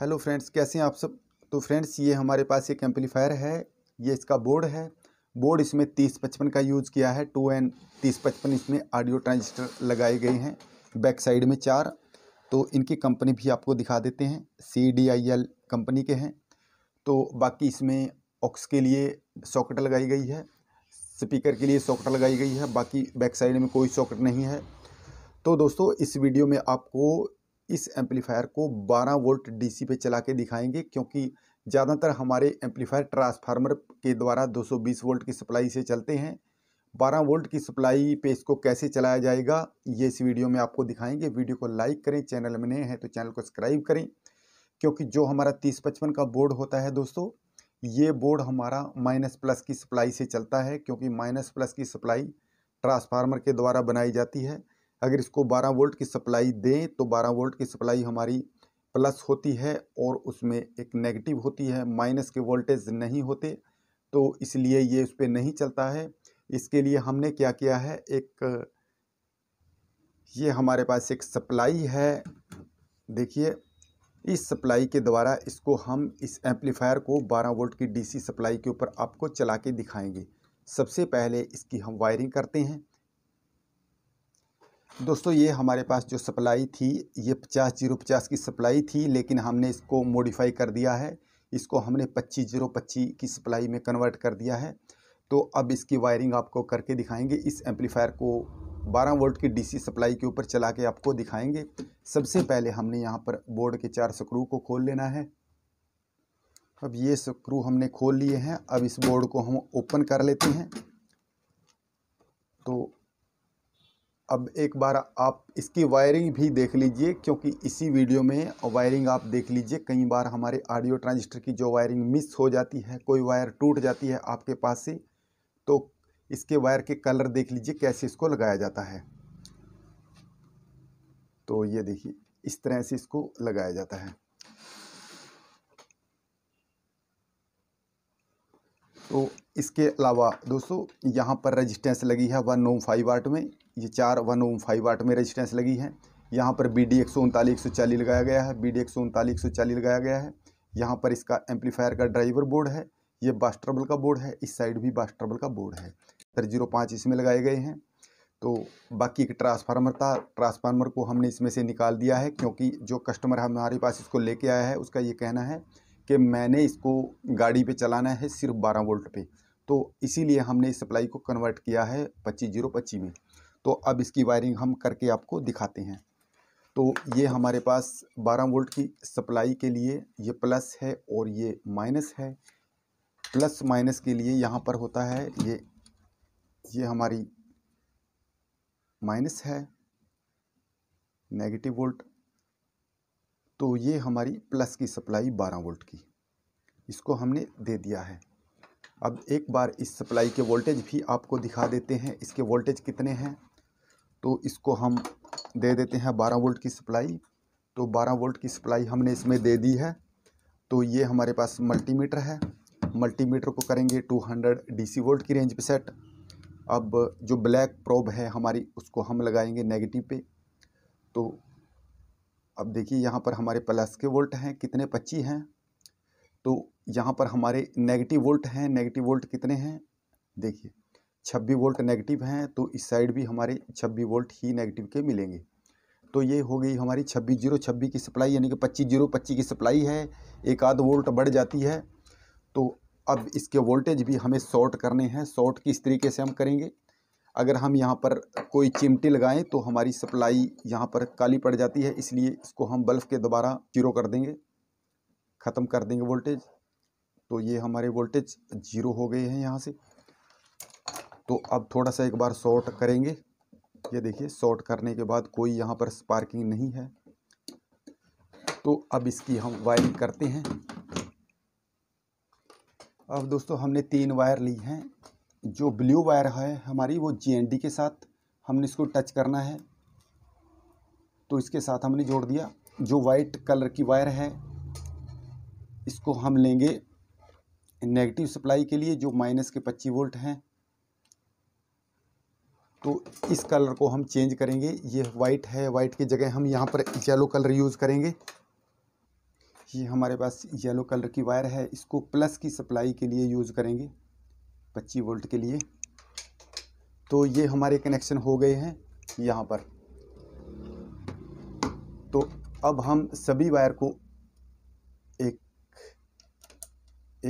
hello friends कैसे हैं आप सब तो फ्रेंड्स ये हमारे पास एक एम्पलीफायर है ये इसका बोर्ड है बोर्ड इसमें तीस पचपन का यूज़ किया है टू एन तीस पचपन इसमें ऑडियो ट्रांजिस्टर लगाए गए हैं बैक साइड में चार तो इनकी कंपनी भी आपको दिखा देते हैं C D I L company के हैं तो बाकी इसमें ऑक्स के लिए सॉकेट लगाई गई है स्पीकर के लिए सॉकेट लगाई गई है बाकी बैक साइड में कोई सॉकेट नहीं है तो दोस्तों इस वीडियो में आपको इस एम्पलीफायर को 12 वोल्ट डीसी पे चला के दिखाएंगे क्योंकि ज़्यादातर हमारे एम्पलीफायर ट्रांसफार्मर के द्वारा 220 वोल्ट की सप्लाई से चलते हैं 12 वोल्ट की सप्लाई पे इसको कैसे चलाया जाएगा ये इस वीडियो में आपको दिखाएंगे वीडियो को लाइक करें चैनल में नए हैं तो चैनल को सब्सक्राइब करें क्योंकि जो हमारा तीस पचपन का बोर्ड होता है दोस्तों ये बोर्ड हमारा माइनस प्लस की सप्लाई से चलता है क्योंकि माइनस प्लस की सप्लाई ट्रांसफार्मर के द्वारा बनाई जाती है अगर इसको 12 वोल्ट की सप्लाई दें तो 12 वोल्ट की सप्लाई हमारी प्लस होती है और उसमें एक नेगेटिव होती है माइनस के वोल्टेज नहीं होते तो इसलिए ये उस पर नहीं चलता है इसके लिए हमने क्या किया है एक ये हमारे पास एक सप्लाई है देखिए इस सप्लाई के द्वारा इसको हम इस एम्पलीफायर को 12 वोल्ट की डीसी सप्लाई के ऊपर आपको चला के दिखाएंगे सबसे पहले इसकी हम वायरिंग करते हैं दोस्तों ये हमारे पास जो सप्लाई थी ये पचास जीरो पचास की सप्लाई थी लेकिन हमने इसको मॉडिफाई कर दिया है इसको हमने पच्चीस जीरो पच्चीस की सप्लाई में कन्वर्ट कर दिया है तो अब इसकी वायरिंग आपको करके दिखाएंगे इस एम्पलीफायर को 12 वोल्ट की डीसी सप्लाई के ऊपर चला के आपको दिखाएंगे सबसे पहले हमने यहाँ पर बोर्ड के चार स्क्रू को खोल लेना है अब ये स्क्रू हमने खोल लिए हैं अब इस बोर्ड को हम ओपन कर लेते हैं तो अब एक बार आप इसकी वायरिंग भी देख लीजिए क्योंकि इसी वीडियो में वायरिंग आप देख लीजिए कई बार हमारे ऑडियो ट्रांजिस्टर की जो वायरिंग मिस हो जाती है कोई वायर टूट जाती है आपके पास से तो इसके वायर के कलर देख लीजिए कैसे इसको लगाया जाता है तो ये देखिए इस तरह से इसको लगाया जाता है तो इसके अलावा दोस्तों यहाँ पर रेजिस्टेंस लगी है वन नो फाइव आर्ट में ये चार वन ओम फाइव वाट में रेजिस्टेंस लगी है यहाँ पर बी डी एक सौ उनतालीस एक सौ चालीस लगाया गया है बी डी एक सौ उनतालीस एक सौ चालीस लगाया गया है यहाँ पर इसका एम्पलीफायर का ड्राइवर बोर्ड है ये बास्ट्रबल का बोर्ड है इस साइड भी ट्रबल का बोर्ड है सर जीरो पाँच इसमें लगाए गए हैं तो बाकी एक ट्रांसफार्मर था ट्रांसफार्मर को हमने इसमें से निकाल दिया है क्योंकि जो कस्टमर हमारे पास इसको लेके आया है उसका ये कहना है कि मैंने इसको गाड़ी पे चलाना है सिर्फ 12 वोल्ट पे तो इसीलिए हमने इस सप्लाई को कन्वर्ट किया है पच्चीस जीरो पच्चीस में तो अब इसकी वायरिंग हम करके आपको दिखाते हैं तो ये हमारे पास 12 वोल्ट की सप्लाई के लिए ये प्लस है और ये माइनस है प्लस माइनस के लिए यहाँ पर होता है ये ये हमारी माइनस है नेगेटिव वोल्ट तो ये हमारी प्लस की सप्लाई 12 वोल्ट की इसको हमने दे दिया है अब एक बार इस सप्लाई के वोल्टेज भी आपको दिखा देते हैं इसके वोल्टेज कितने हैं तो इसको हम दे देते हैं बारह वोल्ट की सप्लाई तो बारह वोल्ट की सप्लाई हमने इसमें दे दी है तो ये हमारे पास मल्टीमीटर है मल्टीमीटर को करेंगे 200 हंड्रेड वोल्ट की रेंज पे सेट अब जो ब्लैक प्रोब है हमारी उसको हम लगाएंगे नेगेटिव पे तो अब देखिए यहाँ पर हमारे प्लस के वोल्ट हैं कितने पच्ची हैं तो यहाँ पर हमारे नेगेटिव वोल्ट हैं नेगेटिव वोल्ट कितने हैं देखिए छब्बीस वोल्ट नेगेटिव हैं तो इस साइड भी हमारे छब्बीस वोल्ट ही नेगेटिव के मिलेंगे तो ये हो गई हमारी छब्बीस जीरो छब्बीस की सप्लाई यानी कि पच्चीस जीरो पच्चीस की सप्लाई है एक आध वोल्ट बढ़ जाती है तो अब इसके वोल्टेज भी हमें शॉर्ट करने हैं शॉर्ट किस तरीके से हम करेंगे अगर हम यहाँ पर कोई चिमटी लगाएं तो हमारी सप्लाई यहाँ पर काली पड़ जाती है इसलिए इसको हम बल्ब के दोबारा जीरो कर देंगे ख़त्म कर देंगे वोल्टेज तो ये हमारे वोल्टेज जीरो हो गए हैं यहाँ से तो अब थोड़ा सा एक बार शॉर्ट करेंगे ये देखिए शॉर्ट करने के बाद कोई यहाँ पर स्पार्किंग नहीं है तो अब इसकी हम वायरिंग करते हैं अब दोस्तों हमने तीन वायर ली हैं जो ब्लू वायर है हमारी वो जी के साथ हमने इसको टच करना है तो इसके साथ हमने जोड़ दिया जो वाइट कलर की वायर है इसको हम लेंगे नेगेटिव सप्लाई के लिए जो माइनस के पच्चीस वोल्ट हैं तो इस कलर को हम चेंज करेंगे ये वाइट है वाइट की जगह हम यहाँ पर येलो कलर यूज़ करेंगे ये हमारे पास येलो कलर की वायर है इसको प्लस की सप्लाई के लिए यूज़ करेंगे पच्चीस वोल्ट के लिए तो ये हमारे कनेक्शन हो गए हैं यहाँ पर तो अब हम सभी वायर को एक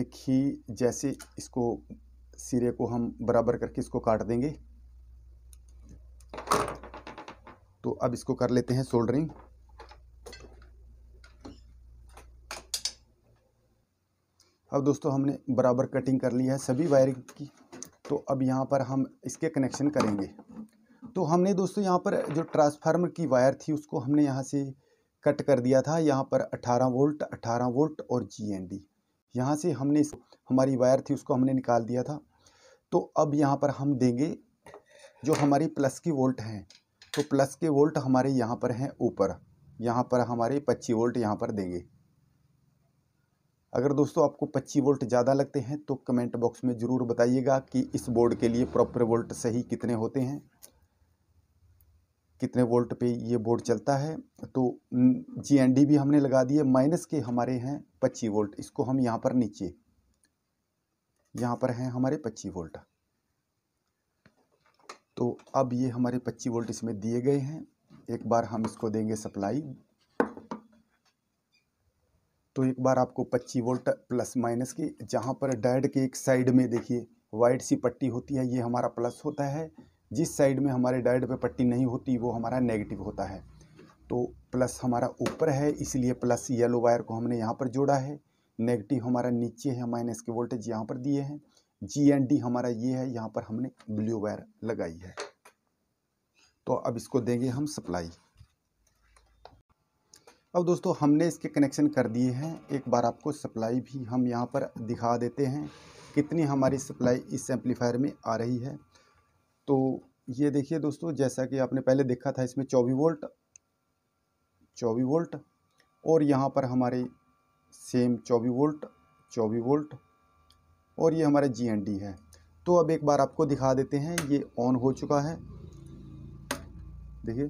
एक ही जैसे इसको सिरे को हम बराबर करके इसको काट देंगे तो अब इसको कर लेते हैं सोल्डरिंग अब दोस्तों हमने बराबर कटिंग कर ली है सभी वायरिंग की तो अब यहाँ पर हम इसके कनेक्शन करेंगे तो हमने दोस्तों यहाँ पर जो ट्रांसफार्मर की वायर थी उसको हमने यहाँ से कट कर दिया था यहाँ पर 18 वोल्ट 18 वोल्ट और जी एन डी यहाँ से हमने हमारी वायर थी उसको हमने निकाल दिया था तो अब यहाँ पर हम देंगे जो हमारी प्लस की वोल्ट हैं तो प्लस के वोल्ट हमारे यहाँ पर हैं ऊपर यहाँ पर हमारे पच्चीस वोल्ट यहाँ पर देंगे अगर दोस्तों आपको 25 वोल्ट ज़्यादा लगते हैं तो कमेंट बॉक्स में ज़रूर बताइएगा कि इस बोर्ड के लिए प्रॉपर वोल्ट सही कितने होते हैं कितने वोल्ट पे ये बोर्ड चलता है तो जी भी हमने लगा दिए माइनस के हमारे हैं 25 वोल्ट इसको हम यहाँ पर नीचे यहाँ पर हैं हमारे 25 वोल्ट तो अब ये हमारे 25 वोल्ट इसमें दिए गए हैं एक बार हम इसको देंगे सप्लाई तो एक बार आपको 25 वोल्ट प्लस माइनस की जहाँ पर डायड के एक साइड में देखिए वाइट सी पट्टी होती है ये हमारा प्लस होता है जिस साइड में हमारे डायड पे पट्टी नहीं होती वो हमारा नेगेटिव होता है तो प्लस हमारा ऊपर है इसलिए प्लस येलो वायर को हमने यहाँ पर जोड़ा है नेगेटिव हमारा नीचे है माइनस के वोल्टेज यहाँ पर दिए हैं जी एन डी हमारा ये है यहाँ पर हमने ब्लू वायर लगाई है तो अब इसको देंगे हम सप्लाई अब दोस्तों हमने इसके कनेक्शन कर दिए हैं एक बार आपको सप्लाई भी हम यहाँ पर दिखा देते हैं कितनी हमारी सप्लाई इस एम्पलीफायर में आ रही है तो ये देखिए दोस्तों जैसा कि आपने पहले देखा था इसमें चौबीस वोल्ट चौबीस वोल्ट और यहाँ पर हमारे सेम चौबीस वोल्ट चौबीस वोल्ट और ये हमारा जी एन डी है तो अब एक बार आपको दिखा देते हैं ये ऑन हो चुका है देखिए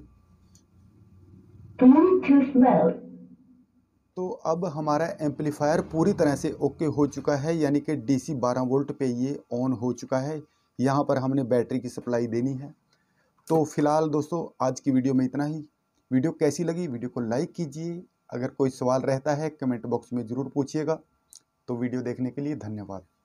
तो अब हमारा एम्पलीफायर पूरी तरह से ओके हो चुका है यानी कि डीसी 12 वोल्ट पे ये ऑन हो चुका है यहाँ पर हमने बैटरी की सप्लाई देनी है तो फिलहाल दोस्तों आज की वीडियो में इतना ही वीडियो कैसी लगी वीडियो को लाइक कीजिए अगर कोई सवाल रहता है कमेंट बॉक्स में ज़रूर पूछिएगा तो वीडियो देखने के लिए धन्यवाद